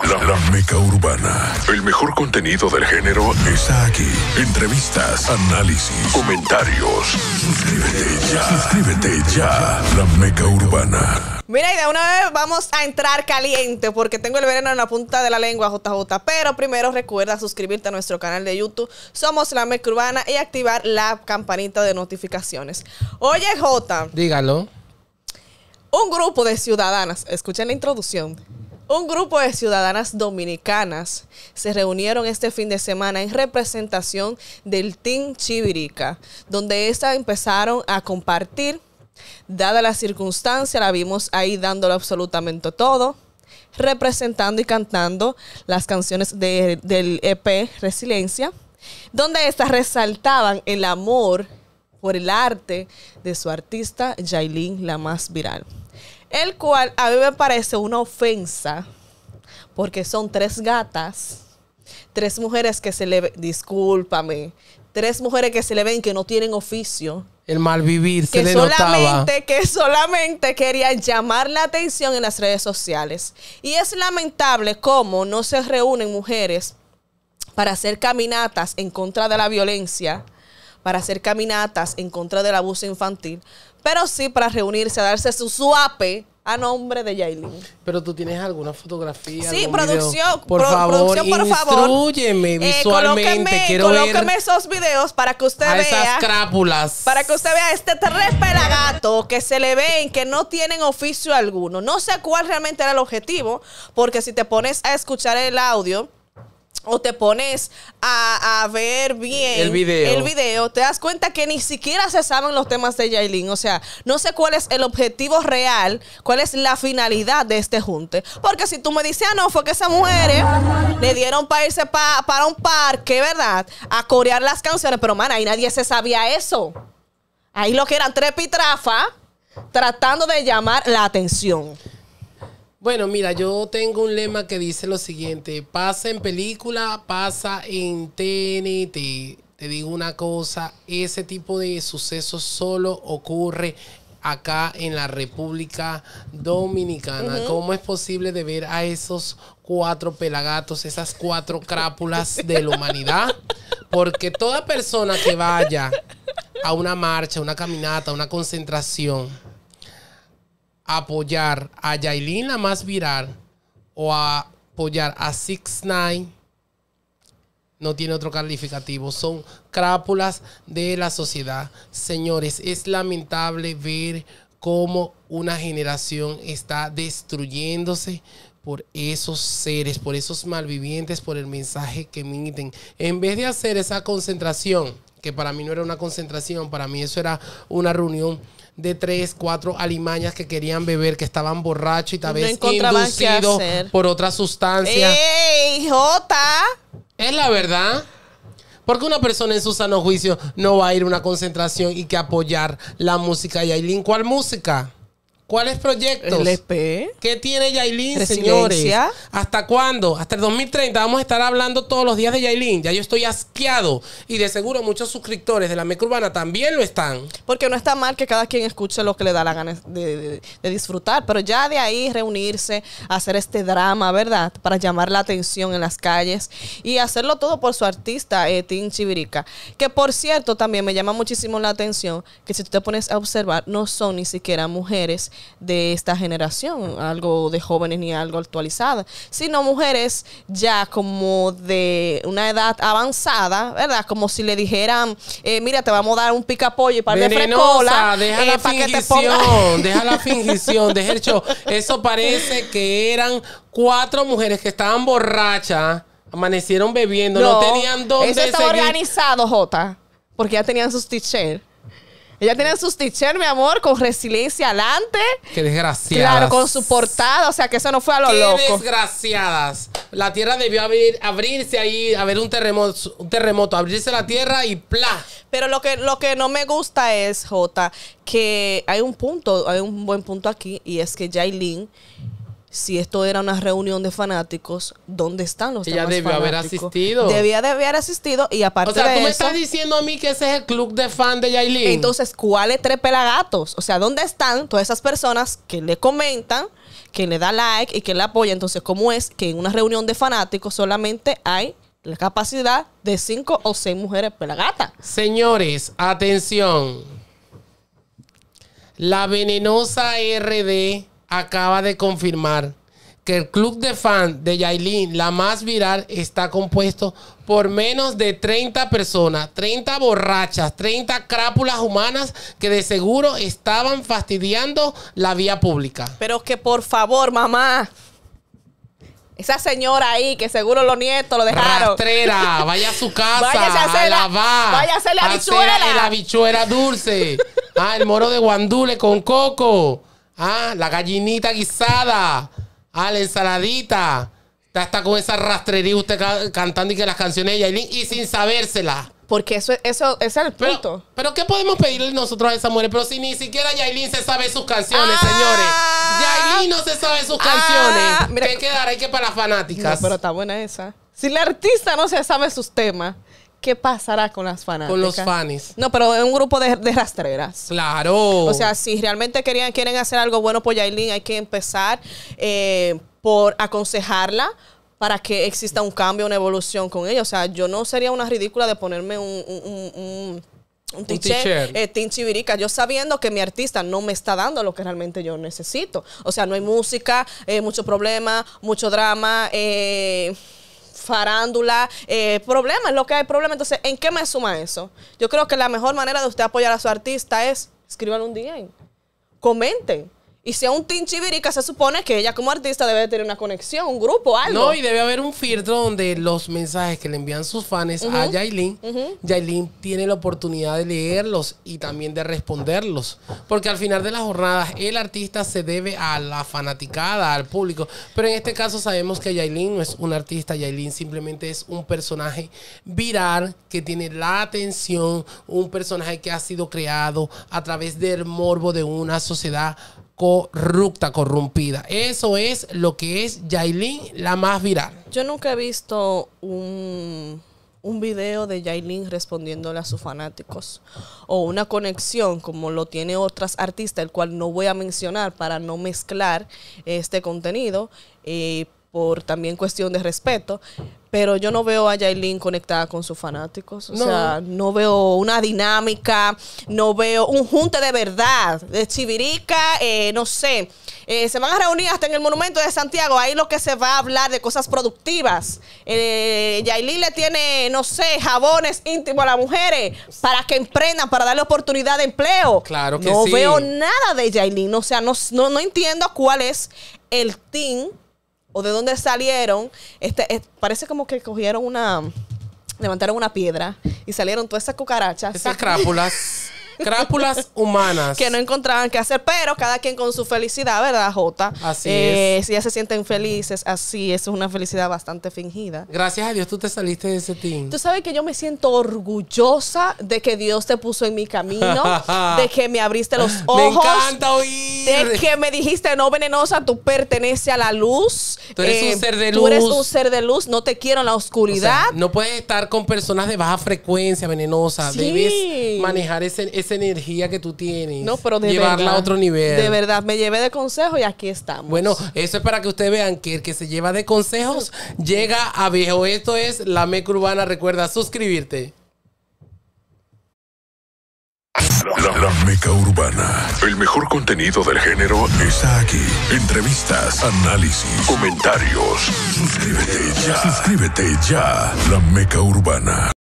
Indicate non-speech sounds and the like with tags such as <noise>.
La, meca urbana. El mejor contenido del género está aquí. Entrevistas, análisis, comentarios. Suscríbete ya. Suscríbete ya. La meca urbana. Mira, y de una vez vamos a entrar caliente porque tengo el veneno en la punta de la lengua, JJ. Pero primero recuerda suscribirte a nuestro canal de YouTube. Somos La Meca Urbana y activar la campanita de notificaciones. Oye, J. Dígalo. Un grupo de ciudadanas, escuchen la introducción, un grupo de ciudadanas dominicanas se reunieron este fin de semana en representación del Team Chivirica, donde estas empezaron a compartir, dada la circunstancia, la vimos ahí dándolo absolutamente todo, representando y cantando las canciones del EP Resiliencia, donde estas resaltaban el amor por el arte de su artista Yailin, la más viral. El cual a mí me parece una ofensa porque son tres gatas, tres mujeres que se le... Discúlpame, tres mujeres que se le ven que no tienen oficio. El mal vivir se que le solamente, Que solamente querían llamar la atención en las redes sociales. Y es lamentable cómo no se reúnen mujeres para hacer caminatas en contra de la violencia para hacer caminatas en contra del abuso infantil, pero sí para reunirse a darse su suape a nombre de Yailin. Pero tú tienes alguna fotografía. Sí, producción, Por, favor, producción, por favor, eh, visualmente. colóqueme, Quiero esos videos para que usted vea. Esas crápulas. Para que usted vea este pelagatos que se le en que no tienen oficio alguno. No sé cuál realmente era el objetivo, porque si te pones a escuchar el audio o te pones a, ver bien el video. te das cuenta que ni siquiera se saben los temas de Yailin. O sea, no sé cuál es el objetivo real, cuál es la finalidad de este junte. Porque si tú me dices, ah, no, fue que esa mujer le dieron para irse para un parque, ¿verdad? A corear las canciones, pero, man, ahí nadie se sabía eso. Ahí lo que eran tres pitrafas tratando de llamar la atención. Bueno, mira, yo tengo un lema que dice lo siguiente, pasa en película, pasa en TNT. Te digo una cosa, ese tipo de sucesos solo ocurre acá en la República Dominicana. ¿Cómo es posible de ver a esos cuatro pelagatos, esas cuatro crápulas de la humanidad? Porque toda persona que vaya a una marcha, una caminata, una concentración, apoyar a Yailin la más viral o apoyar a Six Nine no tiene otro calificativo. Son crápulas de la sociedad. Señores, es lamentable ver cómo una generación está destruyéndose por esos seres, por esos malvivientes, por el mensaje que emiten. En vez de hacer esa concentración, que para mí no era una concentración, para mí eso era una reunión de tres, cuatro alimañas que querían beber, que estaban borrachos y tal vez inducidos por otra sustancia. ¡Ey, Jota! Es la verdad. Porque una persona en su sano juicio no va a ir a una concentración y que apoyar la música y hay ¿Cuál música? ¿Cuáles proyectos? El EP. ¿Qué tiene Yailin, señores? ¿Hasta cuándo? Hasta el 2030 vamos a estar hablando todos los días de Yailin. Ya yo estoy asqueado. Y de seguro muchos suscriptores de la Meca Urbana también lo están. Porque no está mal que cada quien escuche lo que le da la gana de, disfrutar. Pero ya de ahí reunirse, hacer este drama, ¿verdad? Para llamar la atención en las calles. Y hacerlo todo por su artista, eh, Tim Chivirica. Que por cierto, también me llama muchísimo la atención que si tú te pones a observar, no son ni siquiera mujeres de esta generación, algo de jóvenes ni algo actualizada, sino mujeres ya como de una edad avanzada, ¿verdad? Como si le dijeran, eh, mira, te vamos a dar un pica y par de frescola. Deja, eh, la para <laughs> deja la fingición, deja el Eso parece que eran cuatro mujeres que estaban borrachas, amanecieron bebiendo, no, tenían dónde Eso estaba organizado, Jota, porque ya tenían sus t-shirts. Ella tiene sus t mi amor, con resiliencia adelante. Qué desgraciadas. Claro, con su portada, o sea que eso no fue a lo locos loco. Qué desgraciadas. La tierra debió abrirse ahí, haber un terremoto, un terremoto, abrirse la tierra y ¡plá! Pero lo que, lo que no me gusta es, Jota, que hay un punto, hay un buen punto aquí, y es que Jailin si esto era una reunión de fanáticos, ¿dónde están los Ella debió haber asistido. Debía de haber asistido y aparte de O sea, tú me estás diciendo a mí que ese es el club de fan de Yailin. Entonces, ¿cuáles tres pelagatos? O sea, ¿dónde están todas esas personas que le comentan, que le da like y que le apoya? Entonces, ¿cómo es que en una reunión de fanáticos solamente hay la capacidad de cinco o seis mujeres pelagatas? Señores, atención. La venenosa RD acaba de confirmar que el club de fans de Yailin, la más viral, está compuesto por menos de 30 personas, 30 borrachas, 30 crápulas humanas que de seguro estaban fastidiando la vía pública. Pero que por favor, mamá. Esa señora ahí, que seguro los nietos lo dejaron. Rastrera, <laughs> vaya a su casa, a, lavar. Vaya a hacerle la bichuera La habichuela dulce. ah, el moro de guandule con coco. Ah, la gallinita guisada. Ah, la ensaladita. Está hasta con esa rastrería usted cantando y que las canciones de Yailin y sin sabérselas. Porque eso, eso es el punto. Pero, ¿qué podemos pedirle nosotros a esa mujer? Pero si ni siquiera Yailin se sabe sus canciones, señores. Ah. Yailin no se sabe sus canciones. Ah, mira, ¿Qué quedará que para las fanáticas? pero está buena esa. Si la artista no se sabe sus temas, ¿qué pasará con las fanáticas? Con los fanis. No, pero es un grupo de, rastreras. Claro. O sea, si realmente querían, quieren hacer algo bueno por Yailin, hay que empezar eh, por aconsejarla para que exista un cambio, una evolución con ella. O sea, yo no sería una ridícula de ponerme un, un, un, un un shirt eh, Chivirica, yo sabiendo que mi artista no me está dando lo que realmente yo necesito. O sea, no hay música, eh, mucho problema, mucho drama, eh, farándula, eh, problemas, lo que hay problemas. Entonces, ¿en qué me suma eso? Yo creo que la mejor manera de usted apoyar a su artista es escriban un DM, comenten. Y sea un team chivirica, se supone que ella como artista debe tener una conexión, un grupo, algo. No, y debe haber un filtro donde los mensajes que le envían sus fans a Yailin, Yailin tiene la oportunidad de leerlos y también de responderlos. Porque al final de las jornadas, el artista se debe a la fanaticada, al público. Pero en este caso sabemos que Yailin no es un artista, Yailin simplemente es un personaje viral que tiene la atención, un personaje que ha sido creado a través del morbo de una sociedad corrupta, corrompida. Eso es lo que es Yailin, la más viral. Yo nunca he visto un, un video de Yailin respondiéndole a sus fanáticos o una conexión como lo tiene otras artistas, el cual no voy a mencionar para no mezclar este contenido. Eh, por también cuestión de respeto, pero yo no veo a Yailin conectada con sus fanáticos. O sea, no veo una dinámica, no veo un junte de verdad, de chivirica, eh, no sé. Eh, se van a reunir hasta en el Monumento de Santiago, ahí lo que se va a hablar de cosas productivas. Eh, le tiene, no sé, jabones íntimos a las mujeres para que emprendan, para darle oportunidad de empleo. Claro que no sí. No veo nada de Yailin, o sea, no, no entiendo cuál es el team o de dónde salieron, este, parece como que cogieron una, levantaron una piedra y salieron todas esas cucarachas. Esas crápulas. <laughs> Crápulas humanas. Que no encontraban qué hacer, pero cada quien con su felicidad, ¿verdad, Jota? Así eh, es. Si ya se sienten felices, así, es una felicidad bastante fingida. Gracias a Dios tú te saliste de ese team. Tú sabes que yo me siento orgullosa de que Dios te puso en mi camino, <laughs> de que me abriste los ojos. Me encanta oír. De que me dijiste, no venenosa, tú perteneces a la luz. Tú eres un eh, ser de luz. Tú eres un ser de luz, no te quiero en la oscuridad. no puedes estar con personas de baja frecuencia, venenosa. Debes manejar ese energía que tú tienes, no, pero de llevarla a otro nivel. De verdad, me llevé de consejos y aquí estamos. Bueno, eso es para que ustedes vean que el que se lleva de consejos llega a viejo. Esto es La Meca Urbana. Recuerda suscribirte. La, la, meca urbana. El mejor contenido del género está aquí. Entrevistas, análisis, comentarios. Suscríbete ya. Suscríbete ya. La meca urbana.